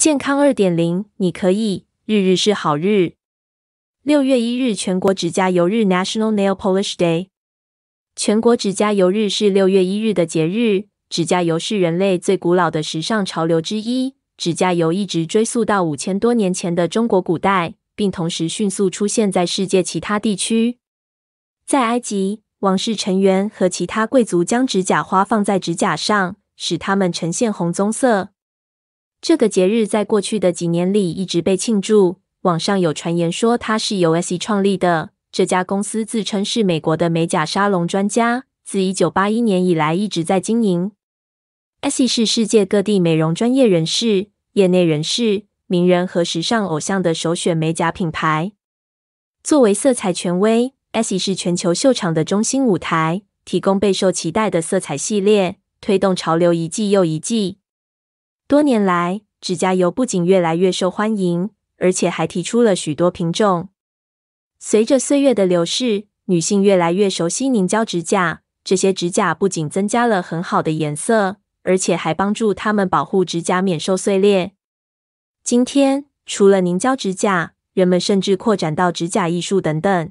健康二点零，你可以日日是好日。六月一日全国指甲油日 （National Nail Polish Day）。全国指甲油日是六月一日的节日。指甲油是人类最古老的时尚潮流之一。指甲油一直追溯到五千多年前的中国古代，并同时迅速出现在世界其他地区。在埃及，王室成员和其他贵族将指甲花放在指甲上，使它们呈现红棕色。这个节日在过去的几年里一直被庆祝。网上有传言说它是由 SE 创立的。这家公司自称是美国的美甲沙龙专家，自1981年以来一直在经营。SE 是世界各地美容专业人士、业内人士、名人和时尚偶像的首选美甲品牌。作为色彩权威，SE 是全球秀场的中心舞台，提供备受期待的色彩系列，推动潮流一季又一季。多年来，指甲油不仅越来越受欢迎，而且还提出了许多品种。随着岁月的流逝，女性越来越熟悉凝胶指甲。这些指甲不仅增加了很好的颜色，而且还帮助她们保护指甲免受碎裂。今天，除了凝胶指甲，人们甚至扩展到指甲艺术等等。